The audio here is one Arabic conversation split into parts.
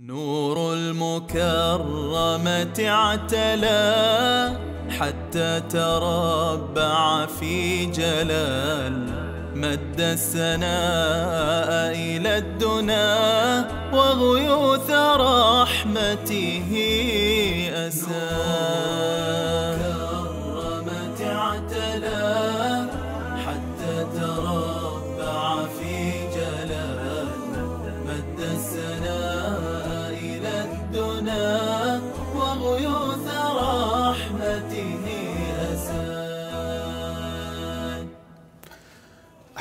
نور المكرمة اعتلى حتى تربع في جلال مد السناء إلى الدنا وغيوث رحمته أسال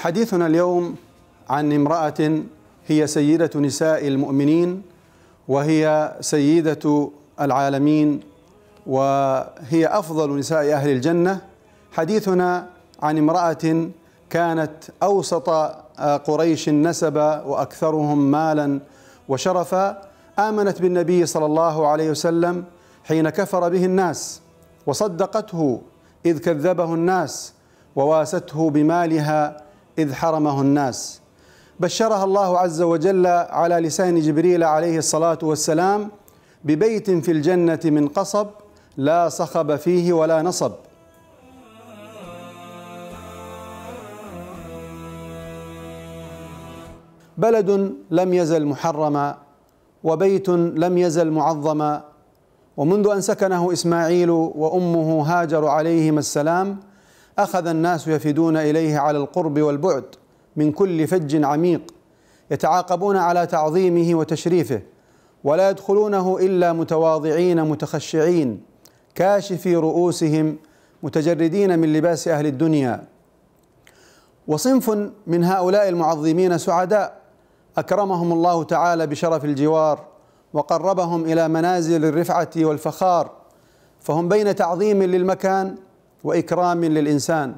حديثنا اليوم عن امرأة هي سيدة نساء المؤمنين وهي سيدة العالمين وهي أفضل نساء أهل الجنة حديثنا عن امرأة كانت أوسط آه، قريش نسبا وأكثرهم مالا وشرفا آمنت بالنبي صلى الله عليه وسلم حين كفر به الناس وصدقته إذ كذبه الناس وواسته بمالها إذ حرمه الناس بشرها الله عز وجل على لسان جبريل عليه الصلاة والسلام ببيت في الجنة من قصب لا صخب فيه ولا نصب بلد لم يزل محرما وبيت لم يزل معظما ومنذ أن سكنه إسماعيل وأمه هاجر عليهما السلام أخذ الناس يفدون إليه على القرب والبعد من كل فج عميق يتعاقبون على تعظيمه وتشريفه ولا يدخلونه إلا متواضعين متخشعين كاشفي رؤوسهم متجردين من لباس أهل الدنيا وصنف من هؤلاء المعظمين سعداء أكرمهم الله تعالى بشرف الجوار وقربهم إلى منازل الرفعة والفخار فهم بين تعظيم للمكان وإكرام للإنسان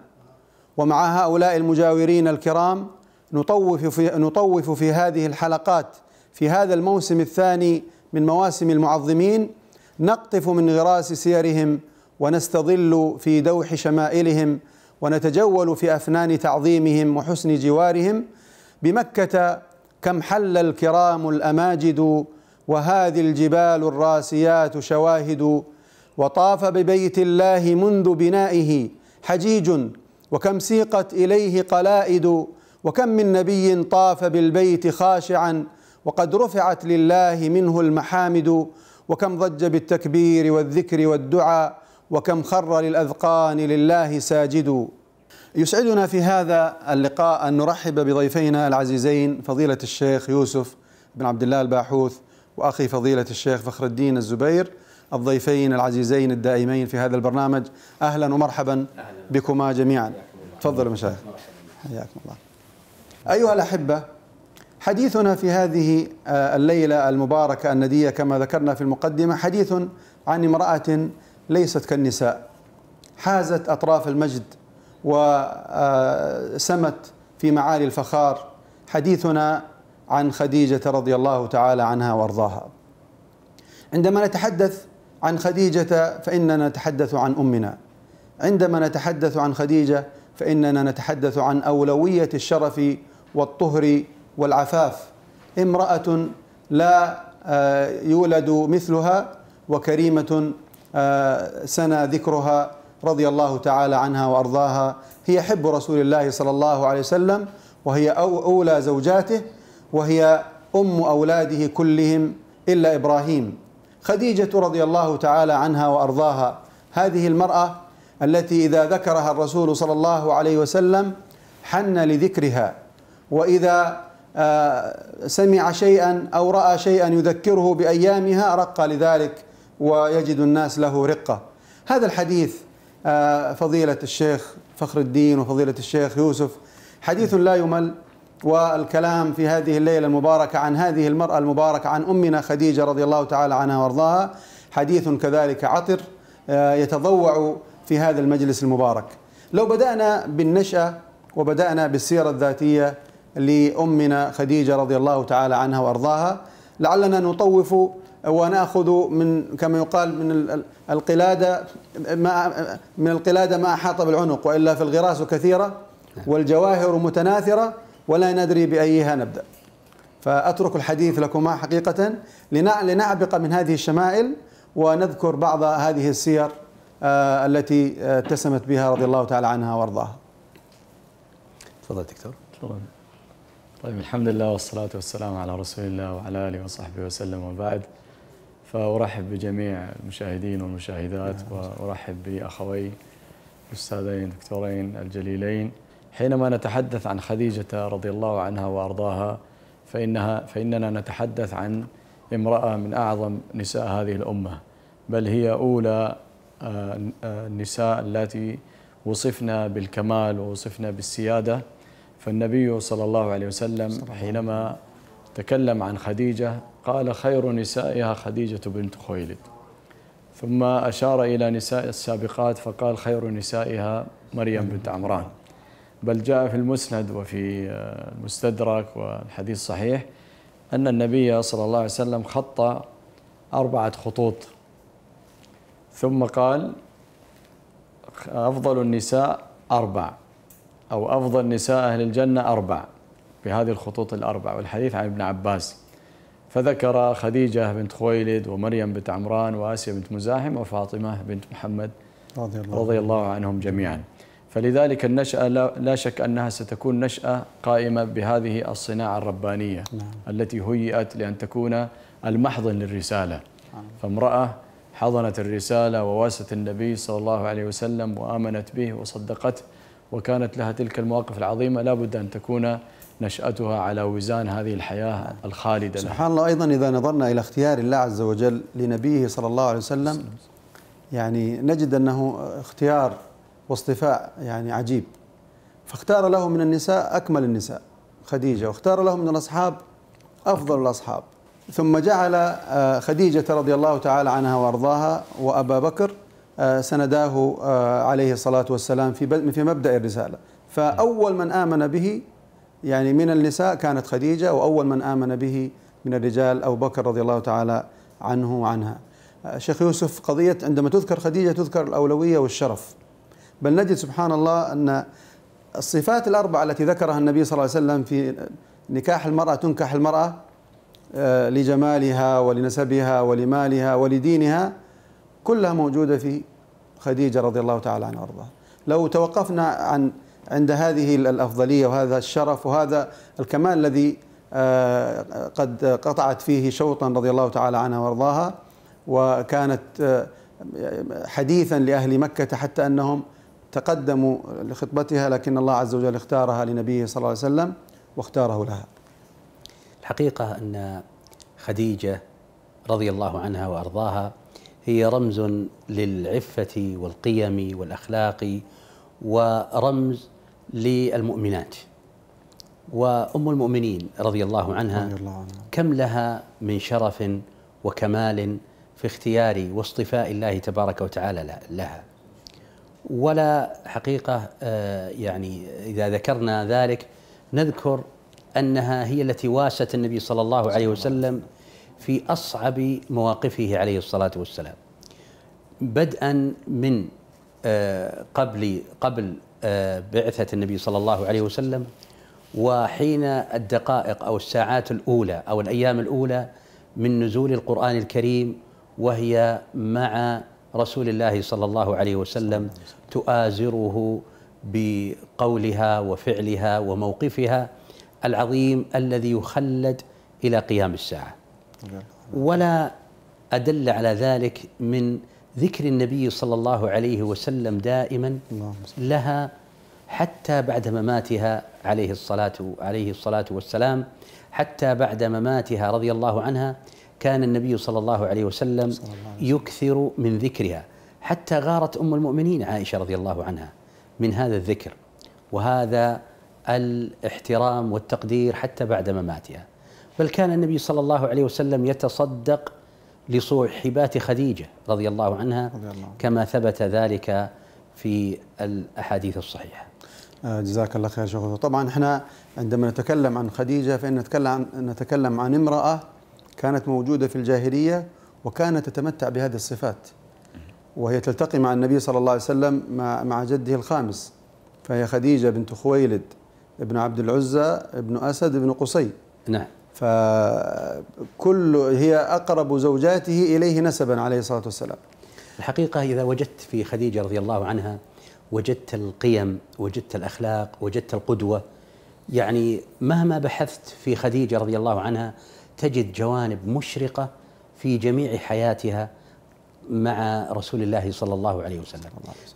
ومع هؤلاء المجاورين الكرام نطوف في, نطوف في هذه الحلقات في هذا الموسم الثاني من مواسم المعظمين نقطف من غراس سيرهم ونستظل في دوح شمائلهم ونتجول في افنان تعظيمهم وحسن جوارهم بمكه كم حل الكرام الاماجد وهذه الجبال الراسيات شواهد وطاف ببيت الله منذ بنائه حجيج وكم سيقت اليه قلائد وكم من نبي طاف بالبيت خاشعا وقد رفعت لله منه المحامد وكم ضج بالتكبير والذكر والدعاء وكم خر للاذقان لله ساجد يسعدنا في هذا اللقاء ان نرحب بضيفينا العزيزين فضيله الشيخ يوسف بن عبد الله الباحوث واخي فضيله الشيخ فخر الدين الزبير الضيفين العزيزين الدائمين في هذا البرنامج أهلا ومرحبا بكما جميعا تفضلوا مشايخ حياكم الله أيها الأحبة حديثنا في هذه آه، الليلة المباركة الندية كما ذكرنا في المقدمة حديث عن امرأة ليست كالنساء حازت أطراف المجد وسمت آه، في معالي الفخار حديثنا عن خديجة رضي الله تعالى عنها وارضاها عندما نتحدث عن خديجة فإننا نتحدث عن أمنا عندما نتحدث عن خديجة فإننا نتحدث عن أولوية الشرف والطهر والعفاف امرأة لا آه، يولد مثلها وكريمة آه، سنى ذكرها رضي الله تعالى عنها وأرضاها هي حب رسول الله صلى الله عليه وسلم وهي أولى زوجاته وهي أم أولاده كلهم إلا إبراهيم خديجة رضي الله تعالى عنها وأرضاها هذه المرأة التي إذا ذكرها الرسول صلى الله عليه وسلم حن لذكرها وإذا آه، سمع شيئا أو رأى شيئا يذكره بأيامها رق لذلك ويجد الناس له رقة هذا الحديث آه، فضيلة الشيخ فخر الدين وفضيلة الشيخ يوسف حديث لا يمل والكلام في هذه الليلة المباركة عن هذه المرأة المباركة عن أمنا خديجة رضي الله تعالى عنها وارضاها حديث كذلك عطر آه، يتضوع في هذا المجلس المبارك لو بدأنا بالنشأة وبدأنا بالسيرة الذاتية لأمنا خديجة رضي الله تعالى عنها وأرضاها لعلنا نطوف ونأخذ من كما يقال من القلادة ما من القلادة ما أحاط بالعنق وإلا في الغراس كثيرة نعم. والجواهر متناثرة ولا ندري بأيها نبدأ فأترك الحديث لكما حقيقة لنعبق من هذه الشمائل ونذكر بعض هذه السير آه، التي آه، اتسمت بها رضي الله تعالى عنها وارضاها تفضل دكتور طيب الحمد لله والصلاة والسلام على رسول الله وعلى آله وصحبه وسلم وبعد فأرحب بجميع المشاهدين والمشاهدات نعم. وأرحب بأخوي الأستاذين الدكتورين الجليلين حينما نتحدث عن خديجة رضي الله عنها وأرضاها فإنها فإننا نتحدث عن امرأة من أعظم نساء هذه الأمة بل هي أولى آه، آه، النساء التي وصفنا بالكمال ووصفنا بالسيادة فالنبي صلى الله عليه وسلم حينما تكلم عن خديجة قال خير نسائها خديجة بنت خويلد ثم أشار إلى نساء السابقات فقال خير نسائها مريم بنت عمران بل جاء في المسند وفي آه، المستدرك والحديث صحيح أن النبي صلى الله عليه وسلم خط أربعة خطوط ثم قال أفضل النساء أربع أو أفضل نساء أهل الجنة أربع بهذه الخطوط الأربع والحديث عن ابن عباس فذكر خديجة بنت خويلد ومريم بنت عمران وآسيا بنت مزاحم وفاطمة بنت محمد رضي الله, رضي الله عنهم جميعا فلذلك النشأة لا شك أنها ستكون نشأة قائمة بهذه الصناعة الربانية نعم. التي هيئت لأن تكون المحضن للرسالة نعم. فامرأة حضنت الرسالة وواست النبي صلى الله عليه وسلم وآمنت به وصدقته وكانت لها تلك المواقف العظيمة لا بد أن تكون نشأتها على وزان هذه الحياة الخالدة سبحان الله أيضا إذا نظرنا إلى اختيار الله عز وجل لنبيه صلى الله عليه وسلم يعني نجد أنه اختيار واصطفاء يعني عجيب فاختار له من النساء أكمل النساء خديجة واختار له من الأصحاب أفضل الأصحاب ثم جعل آه، خديجة رضي الله تعالى عنها وأرضاها وأبا بكر آه، سنداه آه، عليه الصلاة والسلام في في مبدأ الرسالة فأول من آمن به يعني من النساء كانت خديجة وأول من آمن به من الرجال أبو بكر رضي الله تعالى عنه وعنها شيخ يوسف قضية عندما تذكر خديجة تذكر الأولوية والشرف بل نجد سبحان الله أن الصفات الأربعة التي ذكرها النبي صلى الله عليه وسلم في نكاح المرأة تنكح المرأة آه، لجمالها ولنسبها ولمالها ولدينها كلها موجودة في خديجة رضي الله تعالى عنها وارضاها لو توقفنا عن عند هذه الأفضلية وهذا الشرف وهذا الكمال الذي آه، قد قطعت فيه شوطا رضي الله تعالى عنها وارضاها وكانت آه، حديثا لأهل مكة حتى أنهم تقدم لخطبتها لكن الله عز وجل اختارها لنبيه صلى الله عليه وسلم واختاره لها الحقيقة أن خديجة رضي الله عنها وأرضاها هي رمز للعفة والقيم والأخلاق ورمز للمؤمنات وأم المؤمنين رضي الله عنها كم لها من شرف وكمال في اختيار واصطفاء الله تبارك وتعالى لها ولا حقيقة آه، يعني إذا ذكرنا ذلك نذكر أنها هي التي واست النبي صلى الله عليه وسلم في أصعب مواقفه عليه الصلاة والسلام بدءا من آه، قبل قبل آه، بعثة النبي صلى الله عليه وسلم وحين الدقائق أو الساعات الأولى أو الأيام الأولى من نزول القرآن الكريم وهي مع رسول الله صلى الله عليه وسلم تؤازره بقولها وفعلها وموقفها العظيم الذي يخلد إلى قيام الساعة ولا أدل على ذلك من ذكر النبي صلى الله عليه وسلم دائما لها حتى بعد مماتها عليه الصلاة عليه الصلاة والسلام حتى بعد مماتها رضي الله عنها كان النبي صلى الله عليه وسلم يكثر من ذكرها حتى غارت أم المؤمنين عائشة رضي الله عنها من هذا الذكر وهذا الاحترام والتقدير حتى بعد مماتها بل كان النبي صلى الله عليه وسلم يتصدق لصحبات خديجة رضي الله عنها كما ثبت ذلك في الأحاديث الصحيحة آه، جزاك الله خير شيخ طبعا احنا عندما نتكلم عن خديجة فإن نتكلم عن, نتكلم عن امرأة كانت موجودة في الجاهلية وكانت تتمتع بهذه الصفات وهي تلتقي مع النبي صلى الله عليه وسلم مع, جده الخامس فهي خديجة بنت خويلد ابن عبد العزى ابن أسد ابن قصي نعم فكل هي أقرب زوجاته إليه نسبا عليه الصلاة والسلام الحقيقة إذا وجدت في خديجة رضي الله عنها وجدت القيم وجدت الأخلاق وجدت القدوة يعني مهما بحثت في خديجة رضي الله عنها تجد جوانب مشرقه في جميع حياتها مع رسول الله صلى الله عليه وسلم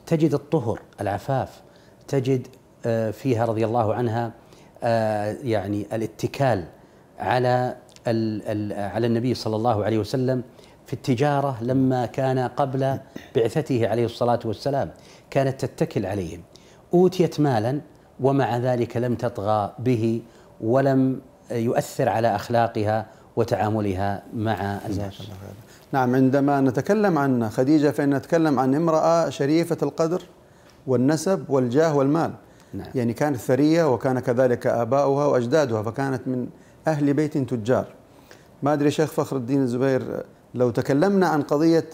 تجد الطهر العفاف تجد آه، فيها رضي الله عنها آه، يعني الاتكال على على النبي صلى الله عليه وسلم في التجارة لما كان قبل بعثته عليه الصلاة والسلام كانت تتكل عليهم أوتيت مالا ومع ذلك لم تطغى به ولم يؤثر على أخلاقها وتعاملها مع الناس نعم عندما نتكلم عن خديجة فإن نتكلم عن امرأة شريفة القدر والنسب والجاه والمال نعم. يعني كانت ثرية وكان كذلك آباؤها وأجدادها فكانت من أهل بيت تجار ما أدري شيخ فخر الدين الزبير لو تكلمنا عن قضية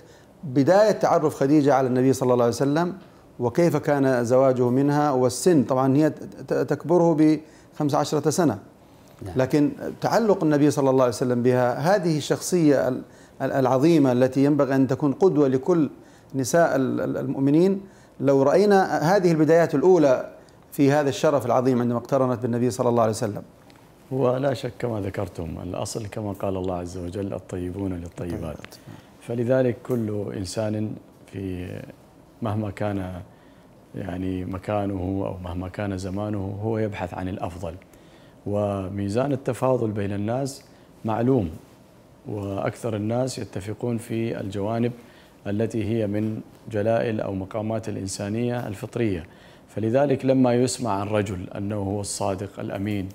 بداية تعرف خديجة على النبي صلى الله عليه وسلم وكيف كان زواجه منها والسن طبعا هي تكبره ب 15 سنة نعم. لكن تعلق النبي صلى الله عليه وسلم بها هذه الشخصية العظيمة التي ينبغي أن تكون قدوة لكل نساء المؤمنين لو رأينا هذه البدايات الأولى في هذا الشرف العظيم عندما اقترنت بالنبي صلى الله عليه وسلم ولا شك كما ذكرتم الأصل كما قال الله عز وجل الطيبون للطيبات فلذلك كل إنسان في مهما كان يعني مكانه أو مهما كان زمانه هو يبحث عن الأفضل وميزان التفاضل بين الناس معلوم واكثر الناس يتفقون في الجوانب التي هي من جلائل او مقامات الانسانيه الفطريه فلذلك لما يسمع عن رجل انه هو الصادق الامين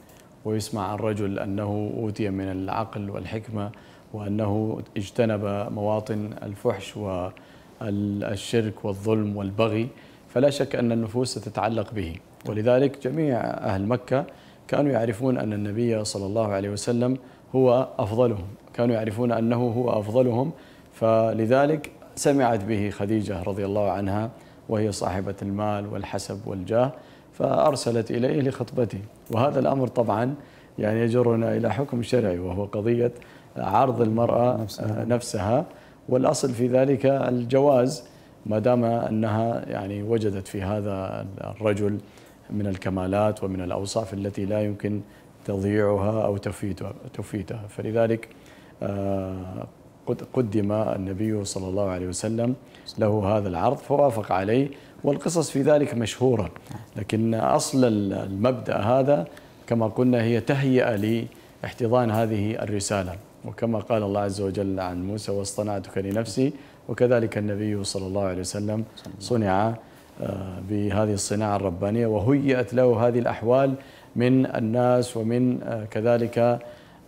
ويسمع عن رجل انه اوتي من العقل والحكمه وانه اجتنب مواطن الفحش والشرك والظلم والبغي فلا شك ان النفوس تتعلق به ولذلك جميع اهل مكه كانوا يعرفون أن النبي صلى الله عليه وسلم هو أفضلهم كانوا يعرفون أنه هو أفضلهم فلذلك سمعت به خديجة رضي الله عنها وهي صاحبة المال والحسب والجاه فأرسلت إليه لخطبته وهذا الأمر طبعا يعني يجرنا إلى حكم شرعي وهو قضية عرض المرأة نفسها, نفسها والأصل في ذلك الجواز ما دام أنها يعني وجدت في هذا الرجل من الكمالات ومن الأوصاف التي لا يمكن تضييعها أو تفيتها فلذلك آه، قدم النبي صلى الله عليه وسلم له هذا العرض فوافق عليه والقصص في ذلك مشهورة لكن أصل المبدأ هذا كما قلنا هي تهيئة لاحتضان هذه الرسالة وكما قال الله عز وجل عن موسى واصطنعتك لنفسي وكذلك النبي صلى الله عليه وسلم صنع بهذه الصناعة الربانية وهيئت له هذه الأحوال من الناس ومن آه، كذلك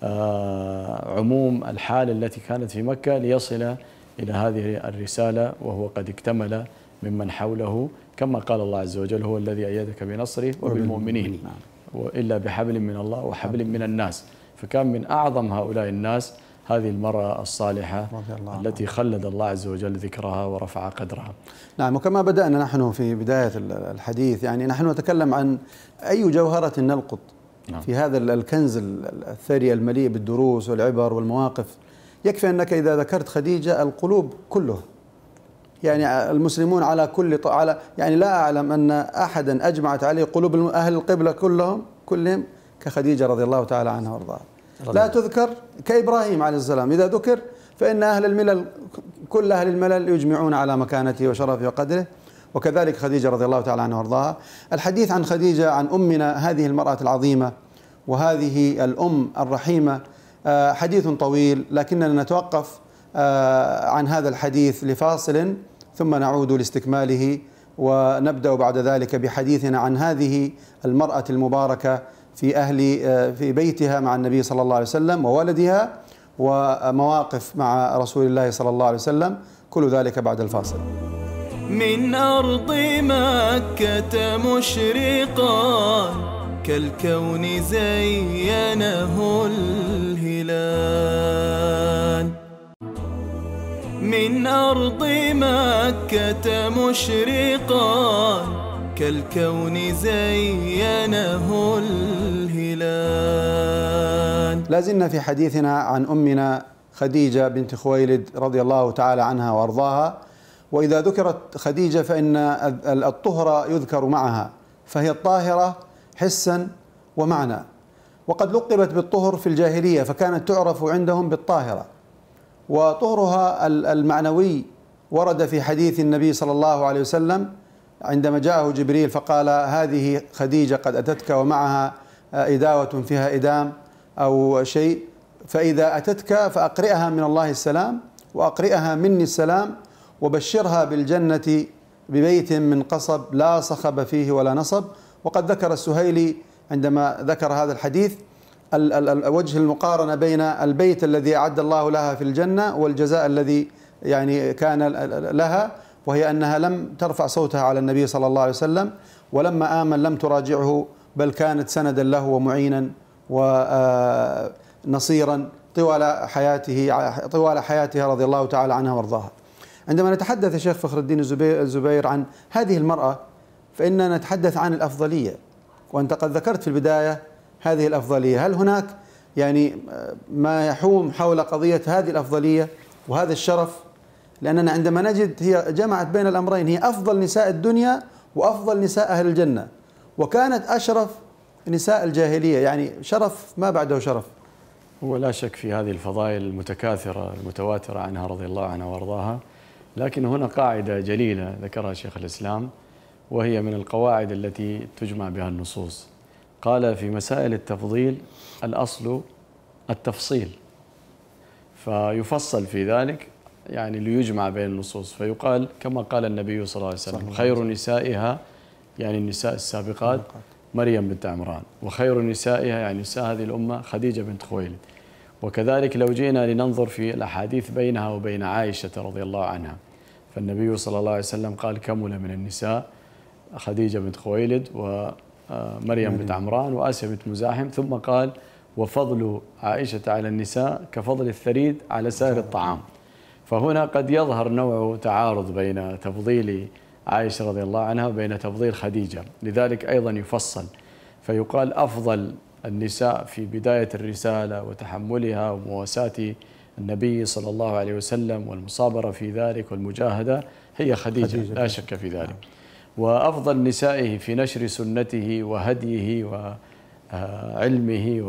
آه، عموم الحالة التي كانت في مكة ليصل إلى هذه الرسالة وهو قد اكتمل ممن حوله كما قال الله عز وجل هو الذي أيدك بنصره وبالمؤمنين وإلا بحبل من الله وحبل من الناس فكان من أعظم هؤلاء الناس هذه المرأة الصالحة رضي الله التي خلد الله عز وجل ذكرها ورفع قدرها نعم وكما بدأنا نحن في بداية الحديث يعني نحن نتكلم عن أي جوهرة نلقط نعم. في هذا الكنز الثري المليء بالدروس والعبر والمواقف يكفي أنك إذا ذكرت خديجة القلوب كله يعني المسلمون على كل ط... على يعني لا أعلم أن أحدا أجمعت عليه قلوب أهل القبلة كلهم كلهم كخديجة رضي الله تعالى عنها وارضاها لا تذكر كإبراهيم عليه السلام إذا ذكر فإن أهل الملل كل أهل الملل يجمعون على مكانته وشرفه وقدره وكذلك خديجة رضي الله تعالى عنها وارضاها الحديث عن خديجة عن أمنا هذه المرأة العظيمة وهذه الأم الرحيمة آه، حديث طويل لكننا نتوقف آه، عن هذا الحديث لفاصل ثم نعود لاستكماله ونبدأ بعد ذلك بحديثنا عن هذه المرأة المباركة في أهل آه، في بيتها مع النبي صلى الله عليه وسلم وولدها ومواقف مع رسول الله صلى الله عليه وسلم كل ذلك بعد الفاصل من أرض مكة مشرقا كالكون زينه الهلال من أرض مكة مشرقا كالكون زينه الهلال لازلنا في حديثنا عن أمنا خديجة بنت خويلد رضي الله تعالى عنها وأرضاها وإذا ذكرت خديجة فإن الطهرة يذكر معها فهي الطاهرة حسا ومعنى وقد لقبت بالطهر في الجاهلية فكانت تعرف عندهم بالطاهرة وطهرها المعنوي ورد في حديث النبي صلى الله عليه وسلم عندما جاءه جبريل فقال هذه خديجة قد أتتك ومعها آه، إداوة فيها إدام أو شيء فإذا أتتك فأقرئها من الله السلام وأقرئها مني السلام وبشرها بالجنة ببيت من قصب لا صخب فيه ولا نصب وقد ذكر السهيلي عندما ذكر هذا الحديث وجه المقارنة بين البيت الذي أعد الله لها في الجنة والجزاء الذي يعني كان لها وهي أنها لم ترفع صوتها على النبي صلى الله عليه وسلم ولما آمن لم تراجعه بل كانت سندا له ومعينا ونصيرا آه، طوال حياته طوال حياتها رضي الله تعالى عنها وارضاها. عندما نتحدث الشيخ فخر الدين الزبير عن هذه المرأة فإننا نتحدث عن الأفضلية وأنت قد ذكرت في البداية هذه الأفضلية هل هناك يعني آه، ما يحوم حول قضية هذه الأفضلية وهذا الشرف لأننا عندما نجد هي جمعت بين الأمرين هي أفضل نساء الدنيا وأفضل نساء أهل الجنة وكانت أشرف نساء الجاهلية يعني شرف ما بعده شرف هو لا شك في هذه الفضائل المتكاثرة المتواترة عنها رضي الله عنها وارضاها لكن هنا قاعدة جليلة ذكرها شيخ الإسلام وهي من القواعد التي تجمع بها النصوص قال في مسائل التفضيل الأصل التفصيل فيفصل في ذلك يعني ليجمع بين النصوص فيقال كما قال النبي صلى الله عليه وسلم خير نسائها يعني النساء السابقات مريم بنت عمران وخير نسائها يعني نساء هذه الأمة خديجة بنت خويلد وكذلك لو جئنا لننظر في الأحاديث بينها وبين عائشة رضي الله عنها فالنبي صلى الله عليه وسلم قال كمل من النساء خديجة بنت خويلد ومريم آه، بنت عمران وآسيا بنت مزاحم ثم قال وفضل عائشة على النساء كفضل الثريد على سائر الطعام فهنا قد يظهر نوع تعارض بين تفضيل عائشة رضي الله عنها وبين تفضيل خديجة لذلك أيضا يفصل فيقال أفضل النساء في بداية الرسالة وتحملها ومواساة النبي صلى الله عليه وسلم والمصابرة في ذلك والمجاهدة هي خديجة, خديجة لا شك في ذلك وأفضل نسائه في نشر سنته وهديه وعلمه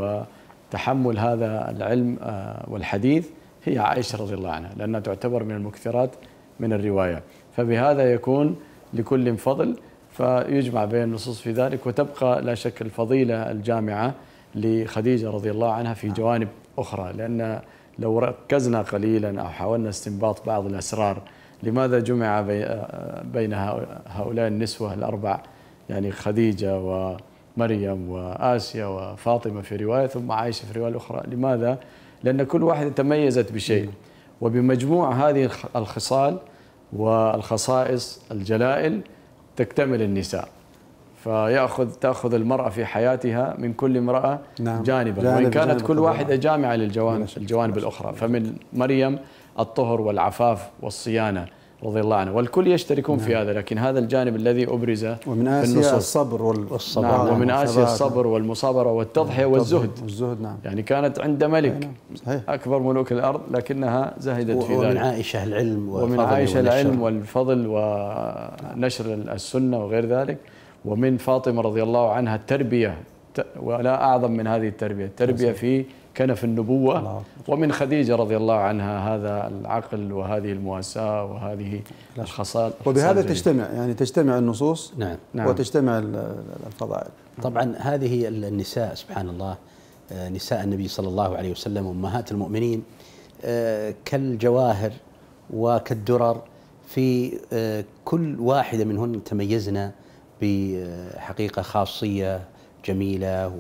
آه، وتحمل هذا العلم آه، والحديث هي عائشة رضي الله عنها لأنها تعتبر من المكثرات من الرواية فبهذا يكون لكل فضل فيجمع بين النصوص في ذلك وتبقى لا شك الفضيلة الجامعة لخديجة رضي الله عنها في نعم. جوانب أخرى لأن لو ركزنا قليلا أو حاولنا استنباط بعض الأسرار لماذا جمع بين هؤلاء النسوة الأربع يعني خديجة ومريم وآسيا وفاطمة في رواية ثم عائشة في رواية أخرى لماذا لأن كل واحدة تميزت بشيء وبمجموع هذه الخصال والخصائص الجلائل تكتمل النساء فيأخذ تأخذ المرأة في حياتها من كل امرأة نعم. جانبا جانب وإن كانت جانب كل واحدة جامعة للجوانب الجوانب الأخرى فمن مريم الطهر والعفاف والصيانة رضي الله عنه والكل يشتركون نعم. في هذا لكن هذا الجانب الذي أبرز ومن آسيا الصبر نعم، والصبر نعم ومن آسيا الصبر والمصابرة والتضحية نعم. والزهد والزهد نعم يعني كانت عند ملك نعم. صحيح. أكبر ملوك الأرض لكنها زهدت في ذلك ومن عائشة العلم ومن عائشة العلم والفضل ونشر السنة وغير ذلك ومن فاطمة رضي الله عنها التربية ولا أعظم من هذه التربية التربية في كنف النبوة ومن خديجة رضي الله عنها هذا العقل وهذه المواساة وهذه الخصال وبهذا تجتمع يعني تجتمع النصوص نعم, نعم وتجتمع الفضائل طبعا هذه النساء سبحان الله آه، نساء النبي صلى الله عليه وسلم أمهات المؤمنين آه، كالجواهر وكالدرر في آه، كل واحدة منهن تميزنا بحقيقة خاصية جميلة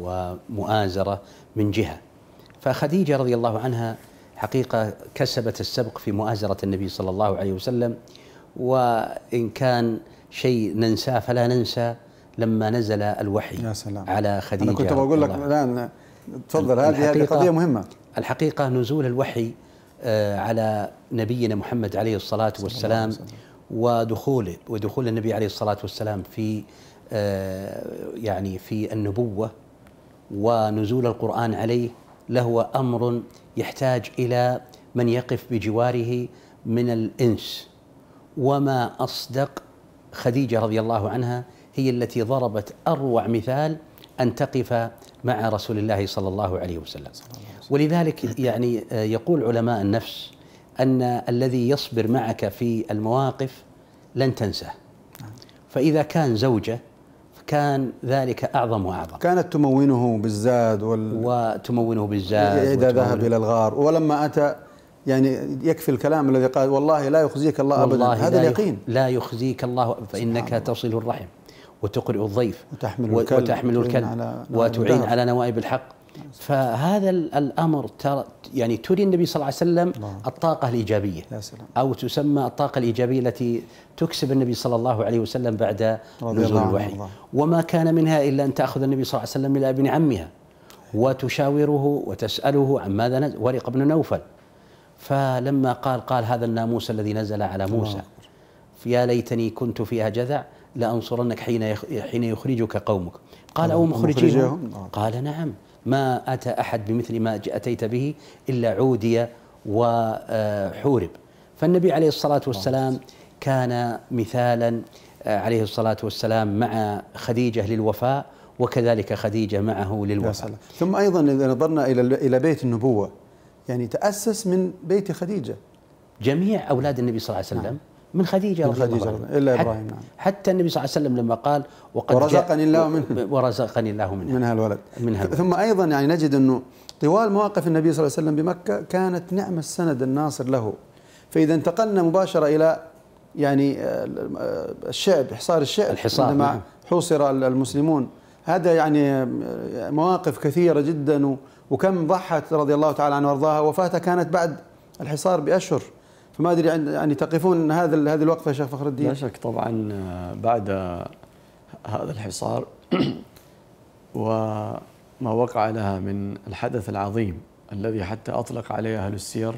ومؤازرة من جهة فخديجة رضي الله عنها حقيقة كسبت السبق في مؤازرة النبي صلى الله عليه وسلم وإن كان شيء ننساه فلا ننسى لما نزل الوحي يا سلام. على خديجة أنا كنت بقول لك الآن تفضل هذه هذه قضية مهمة الحقيقة نزول الوحي آه، على نبينا محمد عليه الصلاة والسلام ودخوله ودخول النبي عليه الصلاة والسلام في آه، يعني في النبوة ونزول القرآن عليه لهو أمر يحتاج إلى من يقف بجواره من الإنس وما أصدق خديجة رضي الله عنها هي التي ضربت أروع مثال أن تقف مع رسول الله صلى الله عليه وسلم ولذلك يعني آه، يقول علماء النفس أن الذي يصبر معك في المواقف لن تنساه فإذا كان زوجه كان ذلك أعظم وأعظم كانت تمونه بالزاد وال... وتمونه بالزاد إذا ذهب إلى الغار ولما أتى يعني يكفي الكلام الذي قال والله لا يخزيك الله أبدا هذا اليقين لا يخزيك الله فإنك تصل الرحم وتقرئ الضيف وتحمل الكلب, وتحمل الكلب على وتعين على نوائب الحق فهذا الأمر يعني تري النبي صلى الله عليه وسلم الله. نعم. الطاقة الإيجابية يا سلام. أو تسمى الطاقة الإيجابية التي تكسب النبي صلى الله عليه وسلم بعد نزول الوحي الله. وما كان منها إلا أن تأخذ النبي صلى الله عليه وسلم إلى ابن عمها وتشاوره وتسأله عن ماذا نزل ورق بن نوفل فلما قال قال هذا الناموس الذي نزل على موسى يا ليتني كنت فيها جذع لأنصرنك حين حين يخرجك قومك قال نعم. أو مخرجيهم نعم. قال نعم ما أتى أحد بمثل ما أتيت به إلا عودي وحورب آه، فالنبي عليه الصلاة والسلام كان مثالا آه، عليه الصلاة والسلام مع خديجة للوفاء وكذلك خديجة معه للوفاء ثم أيضا إذا نظرنا إلى إلى بيت النبوة يعني تأسس من بيت خديجة جميع أولاد النبي صلى الله عليه وسلم نعم. من خديجة من خديجة الله إلا إبراهيم نعم حتى النبي صلى الله عليه وسلم لما قال وقد ورزقني الله منه ورزقني الله منها منها الولد منها الولد ثم أيضا يعني نجد أنه طوال مواقف النبي صلى الله عليه وسلم بمكة كانت نعم السند الناصر له فإذا انتقلنا مباشرة إلى يعني آه، آه، الشعب حصار الشعب الحصار عندما نعم. حوصر المسلمون هذا يعني آه، مواقف كثيرة جدا وكم ضحت رضي الله تعالى عنه وارضاها وفاتها كانت بعد الحصار بأشهر فما ادري يعني تقفون هذا هذه الوقفه يا شيخ فخر الدين لا شك طبعا آه، بعد هذا الحصار وما وقع لها من الحدث العظيم الذي حتى اطلق عليه اهل السير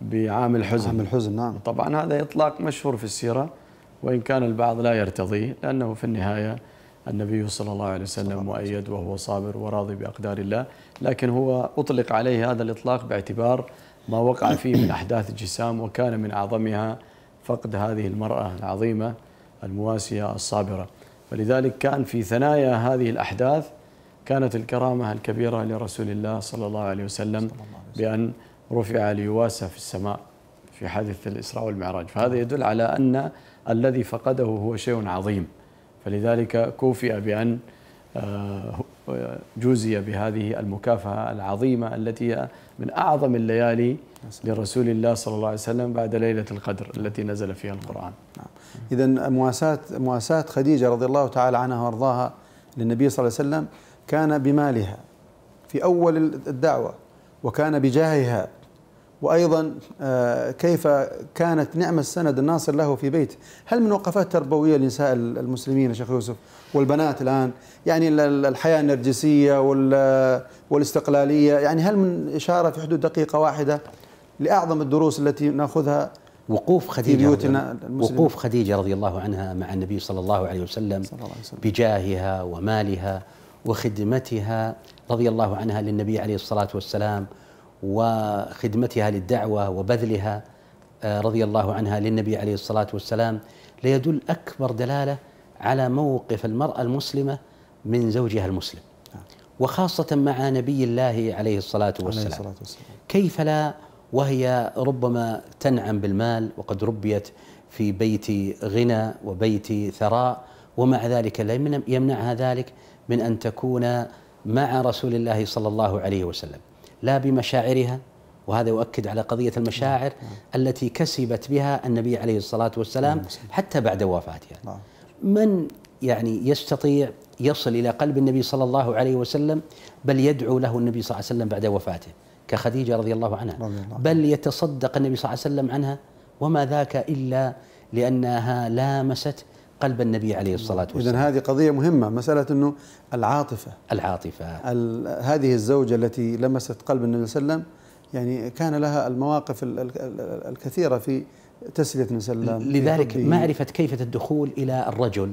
بعام الحزن عام الحزن نعم طبعا هذا اطلاق مشهور في السيره وان كان البعض لا يرتضيه لانه في النهايه النبي صلى الله عليه وسلم مؤيد وهو صابر وراضي باقدار الله لكن هو اطلق عليه هذا الاطلاق باعتبار ما وقع فيه من أحداث الجسام وكان من أعظمها فقد هذه المرأة العظيمة المواسية الصابرة فلذلك كان في ثنايا هذه الأحداث كانت الكرامة الكبيرة لرسول الله صلى الله عليه وسلم بأن رفع ليواسى في السماء في حادث الإسراء والمعراج فهذا نعم. يدل على أن الذي فقده هو شيء عظيم فلذلك كوفئ بأن آه، جوزي بهذه المكافأة العظيمة التي هي من أعظم الليالي لرسول الله صلى الله عليه وسلم بعد ليلة القدر التي نزل فيها القرآن نعم. إذا مواساة مواساة خديجة رضي الله تعالى عنها وأرضاها للنبي صلى الله عليه وسلم كان بمالها في أول الدعوة وكان بجاهها وأيضا آه، كيف كانت نعمة السند الناصر له في بيته هل من وقفات تربوية لنساء المسلمين شيخ يوسف والبنات الآن يعني الحياة النرجسية والاستقلالية يعني هل من إشارة في حدود دقيقة واحدة لأعظم الدروس التي ناخذها وقوف خديجة في بيوتنا وقوف خديجة رضي الله عنها مع النبي صلى الله عليه وسلم. بجاهها ومالها وخدمتها رضي الله عنها للنبي عليه الصلاة والسلام وخدمتها للدعوه وبذلها آه، رضي الله عنها للنبي عليه الصلاه والسلام ليدل اكبر دلاله على موقف المراه المسلمه من زوجها المسلم وخاصه مع نبي الله عليه الصلاه والسلام, عليه الصلاة والسلام. كيف لا وهي ربما تنعم بالمال وقد ربيت في بيت غنى وبيت ثراء ومع ذلك لا يمنعها ذلك من ان تكون مع رسول الله صلى الله عليه وسلم لا بمشاعرها وهذا يؤكد على قضية المشاعر نعم، نعم. التي كسبت بها النبي عليه الصلاة والسلام نعم، حتى بعد وفاتها من يعني يستطيع يصل إلى قلب النبي صلى الله عليه وسلم بل يدعو له النبي صلى الله عليه وسلم بعد وفاته كخديجة رضي الله عنها بل يتصدق النبي صلى الله عليه وسلم عنها وما ذاك إلا لأنها لامست قلب النبي عليه الصلاة والسلام إذا هذه قضية مهمة مسألة أنه العاطفة العاطفة هذه الزوجة التي لمست قلب النبي صلى الله عليه وسلم يعني كان لها المواقف الكثيرة في تسلية النبي صلى الله عليه وسلم لذلك معرفة كيف الدخول إلى الرجل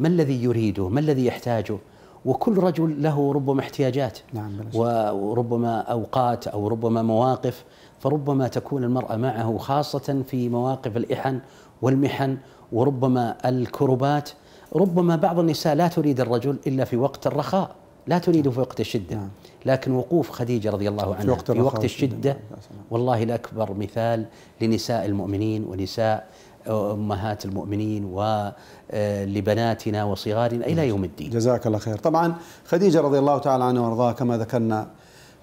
ما الذي يريده ما الذي يحتاجه وكل رجل له ربما احتياجات نعم وربما أوقات أو ربما مواقف فربما تكون المرأة معه خاصة في مواقف الإحن والمحن وربما الكربات ربما بعض النساء لا تريد الرجل إلا في وقت الرخاء لا تريده في وقت الشدة نعم. لكن وقوف خديجة رضي الله عنها في وقت, في وقت الشدة نعم، والله الأكبر مثال لنساء المؤمنين ونساء أمهات المؤمنين ولبناتنا آه، وصغارنا إلى نعم. يوم الدين جزاك الله خير طبعا خديجة رضي الله تعالى عنها وارضاها كما ذكرنا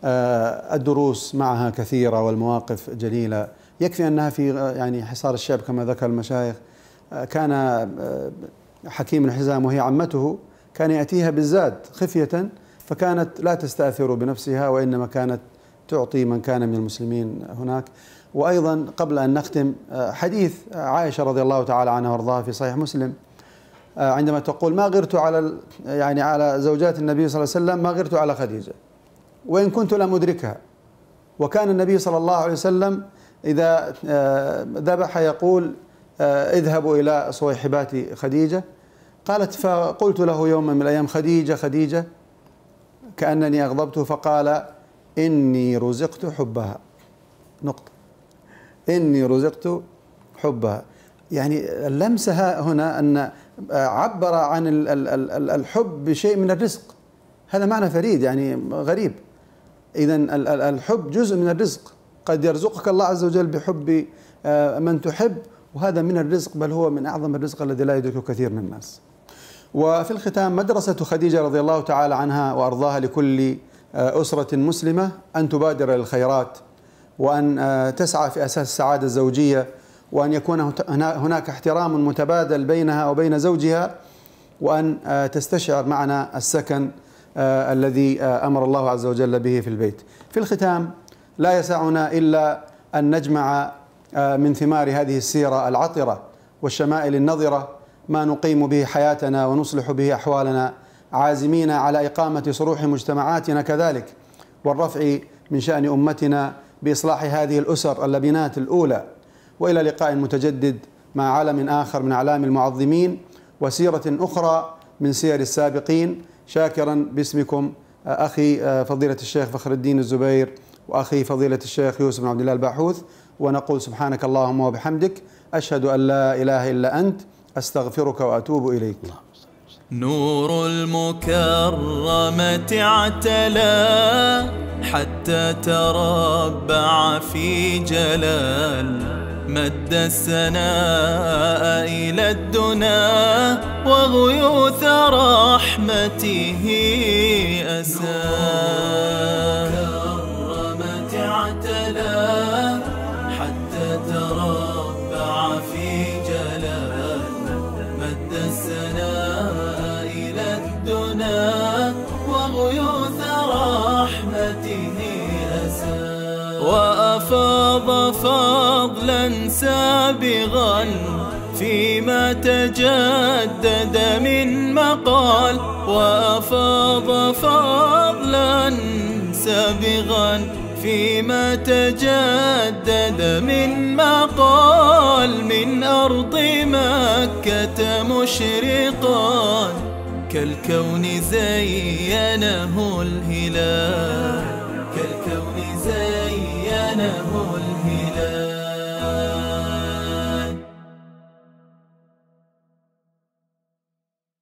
آه، الدروس معها كثيرة والمواقف جليلة يكفي أنها في يعني حصار الشعب كما ذكر المشايخ آه، كان آه، حكيم الحزام وهي عمته كان يأتيها بالزاد خفية فكانت لا تستأثر بنفسها وإنما كانت تعطي من كان من المسلمين هناك وأيضا قبل أن نختم آه، حديث عائشة رضي الله تعالى عنها وارضاها في صحيح مسلم عندما تقول ما غرت على يعني على زوجات النبي صلى الله عليه وسلم ما غرت على خديجة وإن كنت لم أدركها وكان النبي صلى الله عليه وسلم إذا آه، ذبح يقول آه، اذهبوا إلى صويحبات خديجة قالت فقلت له يوما من الأيام خديجة خديجة كأنني أغضبته فقال إني رزقت حبها نقطة إني رزقت حبها يعني اللمسة هنا أن آه، عبر عن الحب بشيء من الرزق هذا معنى فريد يعني غريب إذا الحب جزء من الرزق قد يرزقك الله عز وجل بحب آه، من تحب وهذا من الرزق بل هو من أعظم الرزق الذي لا يدركه كثير من الناس وفي الختام مدرسة خديجة رضي الله تعالى عنها وأرضاها لكل آه، أسرة مسلمة أن تبادر للخيرات وأن آه، تسعى في أساس السعادة الزوجية وأن يكون هناك احترام متبادل بينها وبين زوجها وأن تستشعر معنى السكن الذي أمر الله عز وجل به في البيت في الختام لا يسعنا إلا أن نجمع آه، من ثمار هذه السيرة العطرة والشمائل النظرة ما نقيم به حياتنا ونصلح به أحوالنا عازمين على إقامة صروح مجتمعاتنا كذلك والرفع من شأن أمتنا بإصلاح هذه الأسر اللبنات الأولى وإلى لقاء متجدد مع عالم آخر من أعلام المعظمين وسيرة أخرى من سير السابقين شاكرا باسمكم آه، أخي آه، فضيلة الشيخ فخر الدين الزبير وأخي فضيلة الشيخ يوسف بن عبد الله الباحوث ونقول سبحانك اللهم وبحمدك أشهد أن لا إله إلا أنت أستغفرك وأتوب إليك الله. نور المكرمة اعتلى حتى تربع في جلال مد السناء إلى الدنا وغيوث رحمته أسال معتلا حتى تربع في جلال مد السناء إلى الدنا وغيوث رحمته أسى وأفاض فضلا سابغا فيما تجدد من مقال وأفاض فضلا سابغا فيما تجدد من مقال من أرض مكة مشرقا كالكون زينه الهلال